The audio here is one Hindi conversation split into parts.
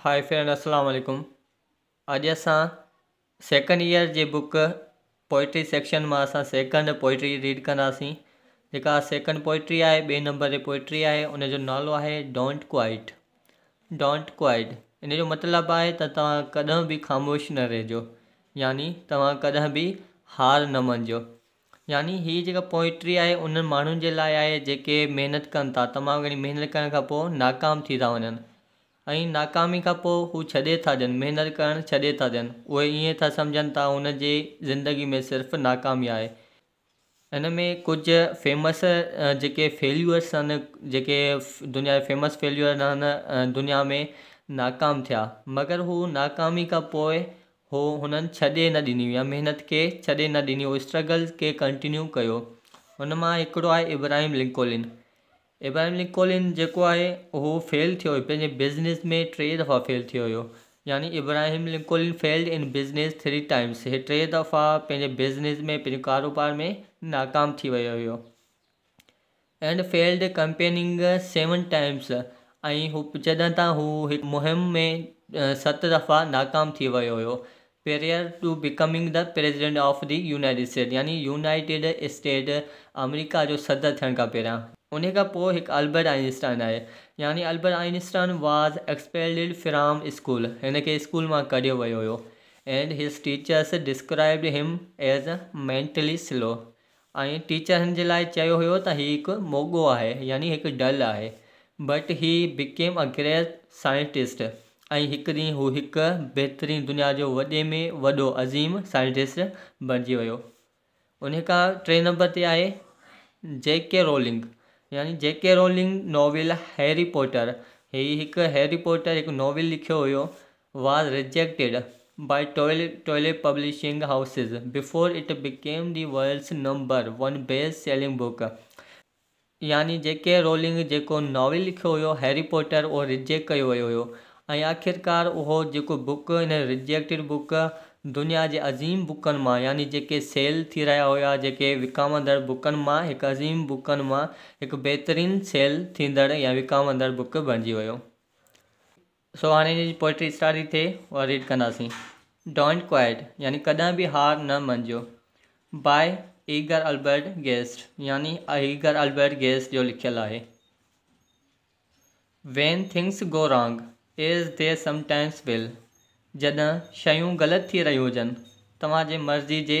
हाय फ्रेंड अस्सलाम वालेकुम अॼु असां सेकंड ईयर जी बुक पोइट्री सेक्शन में असां सेकंड पोइट्री रीड कंदासीं जेका सेकंड पोइट्री आहे ॿिए नंबर जी पोइट्री आहे उनजो नालो है डोंट क्वाइट डोंट क्वाइट इन मतलब मतिलबु आहे त तो तव्हां ख़ामोश न रहो यानी तव्हां भी हार न मञिजो यानी हि जेका पोइट्री आहे उन्हनि माण्हुनि जे लाइ आहे जेके महिनत कनि था तमामु घणी महिनत करण नाकाम थी था वञनि ऐं नाकामी खां पोइ हू छॾे था ॾियनि महिनत करणु छॾे था ॾियनि उहे ईअं था सम्झनि था हुन जे ज़िंदगी में सिर्फ़ु नाकामी आहे हिन में कुझु फेमस जेके फेल्यूअर्स आहिनि जेके दुनिया जे फेमस फेल्यूअर आहिनि दुनिया में नाकाम थिया मगर हू नाकामी खां पोइ हू हुननि छॾे न ॾिनी या महिनत खे छॾे न ॾिनी उहो स्ट्रगल खे कंटिन्यू कयो हुन मां हिकिड़ो आहे इब्राहिम लिंकोलिन इब्राहिम लिंकॉलिन जो है उहो फेल थियो बिज़नेस में टे दफ़ा फेल थो हुयो यानी Abraham Lincoln failed in business three times ये टे दफ़ा पंहिंजे बिज़नेस में कारोबार में नाकाम थी वियो and failed campaigning seven times ऐं हू जॾहिं त मुहिम में सत दफ़ा नाकाम थी वियो हुयो prior to becoming the president of the United State यानी यूनाइटेड स्टेट अमेरिका जो सदर थे पैर उन्हीं का पो एक अल्बर्ट आइंस्टाइन आहे यानी Albert Einstein was expelled from school इनके स्कूल में कढियो वो हुयो and his teachers described him as mentally slow ऐं टीचर हिन जे लाइ चयो हुयो मोगो है यानी एक डल है but he became a great scientist ऐं हिकु ॾींहुं एक बेहतरीन दुनिया जो वे में वो अज़ीम साइंटिस्ट बन वियो उन खां टे नंबर ते आहे जेके रोलिंग यानी J K Rowling novel Harry Potter ही एक हैरी पॉटर एक नॉवेल लिखो हु was rejected by toilet toilet publishing houses before it became the world's number one best selling book यानी जेके रोलिंग जो नॉवेल लिखो हुयो हैरी पॉटर वो रिजेक्ट किया आख़िरकार वो जो बुक इन रिजेक्टेड बुक दुनिया के अज़ीम बुकनि में यानी जेके सेल थी रहिया हुया जेके विकामंदड़ बुकनि मां हिकु अज़ीम बुकनि मां हिकु बहितरीनु सेल थींदड़ या विकामंदड़ बुक बणिजी वियो सो हाँ हिन पोइट्री स्टार्ट थे थिए रीड कंदासीं डोंट क्वाइट यानी कॾहिं भी हार न मञिजो बाय ईगर अल्बर्ट गेस्ट यानी ईगर अल्बर्ट गेस्ट जो लिखियलु आहे when things go wrong as they sometimes will जॾहिं शयूं ग़लति थी रहियूं हुजनि तव्हांजे मर्ज़ी जे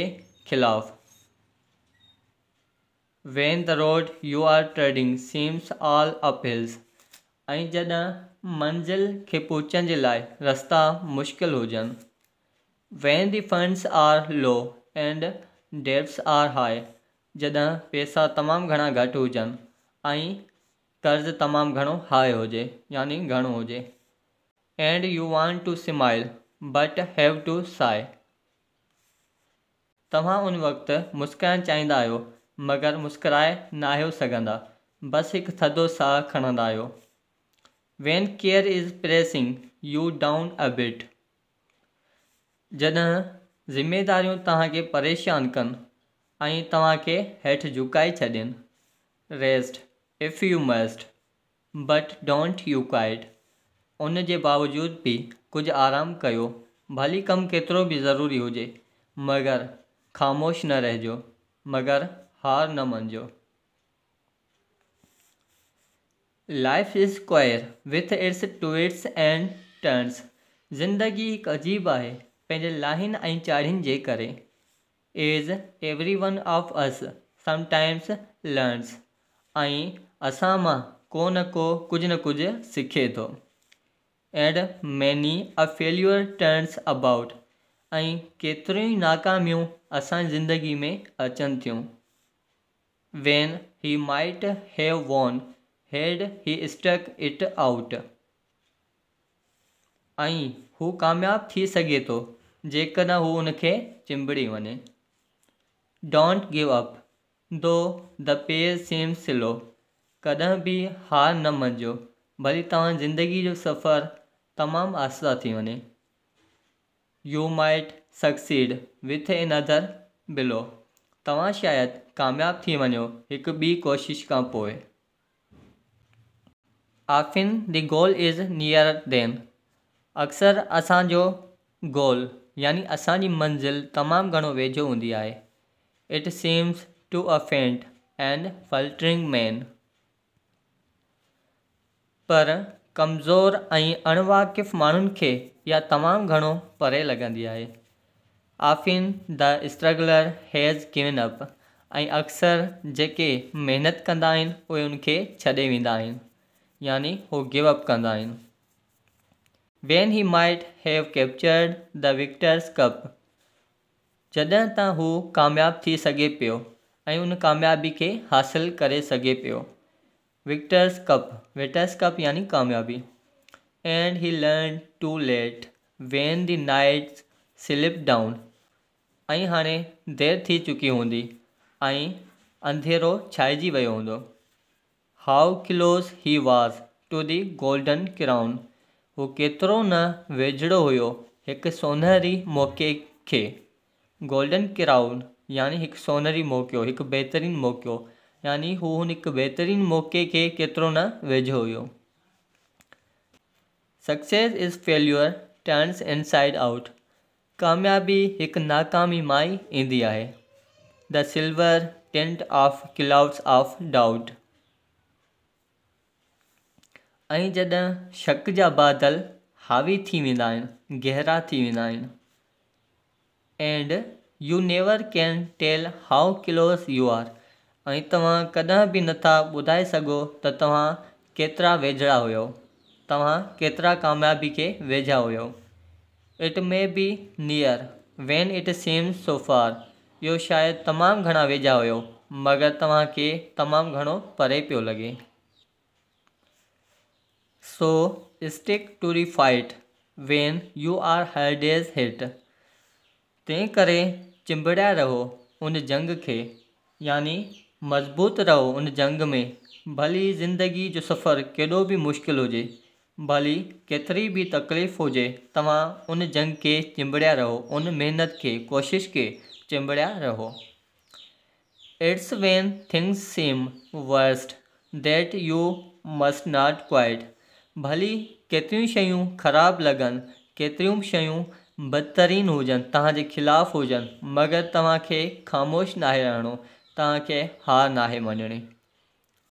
ख़िलाफ़ु when the road you are trudging seems all uphill ऐं जॾहिं मंज़िल खे पहुचण जे लाइ रस्ता मुश्किल हुजनि when the funds are low and debts are high जॾहिं पैसा तमामु घणा घटि हुजनि ऐं कर्ज़ु तमामु घणो हाई हुजे यानी घणो हुजे and you want to smile but have to sigh तव्हां उन वक़्तु मुस्काइणु चाहींदा आहियो मगर मुस्कराए न आहियो सघंदा बसि हिकु थधो साह खणंदा आहियो when care is pressing you down a bit जॾहिं ज़िमेदारियूं तव्हांखे परेशान कनि ऐं तव्हांखे हेठि झुकाए छॾनि rest if you must but don't you quit उन जे बावजूद बि कुझु आराम कयो भली कमु केतिरो बि ज़रूरी हुजे मगर ख़ामोश न रहिजो मगर हार न मञिजो life is queer with its twists and turns ज़िंदगी हिकु अजीब आहे पंहिंजे लाइन ऐं चाढ़ीनि जे करे as every one of us sometimes learns ऐं असां मां को न को कुझु न कुझु सिखे थो and many a failure turns about ऐं केतिरियूं ई नाकामियूं असां ज़िंदगी में अचनि थियूं when he might have won had he stuck it out ऐं हू कामयाबु थी सघे थो जेकॾहिं हू हुनखे चिंबड़ी वञे don't give up though the pace seems slow कॾहिं बि हार न मञिजो भली तव्हां ज़िंदगी जो सफ़रु तमामु आसा थी वञे you might succeed with another blow तव्हां शायदि कामियाबु थी वञो हिकु ॿी कोशिश खां पोइ often the goal is near than अक्सर असांजो गोल यानी असांजी मंज़िल तमामु घणो वेझो हूंदी आहे it seems to a faint and faltering man पर कमज़ोर ऐं अणवाकिफ़ माण्हुनि खे इहा तमामु घणो परे लॻंदी आहे often the struggler has given up ऐं अक्सर जेके महिनत कंदा आहिनि उहे उनखे छॾे वेंदा आहिनि यानी उहे गिव अप कंदा आहिनि when he might have captured the victor's cup जॾहिं त हू कामयाबु थी सघे पियो ऐं उन कामयाबी खे हासिलु करे सघे पियो विक्टर्स कप विक्टर्स कप यानी कामयाबी and he learn too late when the nights slip down ऐं हाणे देरि थी चुकी हूंदी ऐं अंधेरो छाइजी वियो हूंदो how close he was to the golden crown वो केतरो न वेझड़ो हुयो हिकु सोनहरी मौक़े के गोल्डन क्राउन यानी एक सोनहरी मौक़ो एक बेहतरीन मौक़ो यानी हू हिकु बेहतरीन मौक़े के केतिरो न वेझो हो success is failure turns inside out कामयाबी एक नाकामी माई इंदी है the silver tint of clouds of doubt ऐं जॾहिं शक जा बादल हावी थी वेंदा गहरा थी वेंदा and you never can tell how close you are ऐं भी ना बि सो तो तेतरा वेझड़ा हो तेतरा कामयाबी के वेझा हो it may be near when it seems so far शायद तमाम तमामु घणा वेझा हो मगर तव्हांखे तमामु घणो परे पो लगे so stick to the fight when you are hardest hit तंहिं करे चिंबड़िया रहो उन जंग के यानी मज़बूत रहो उन जंग में भली ज़िंदगी जो सफ़र केडो भी मुश्किल हो भली केतिरी भी तकलीफ़ हुजे तव्हां उन जंग खे चिंबड़िया रहो उन मेहनत के कोशिश के चिंबड़िया रहो it's when things seem worst that you must not quit भली केतिरियूं शयूं खराब लगन केतर बि शयूं बदतरीन हुजनि तव्हांजे ख़िलाफ़ु हुजनि मगर तव्हांखे ख़ामोश ना रहणो तक हा ना मञिणी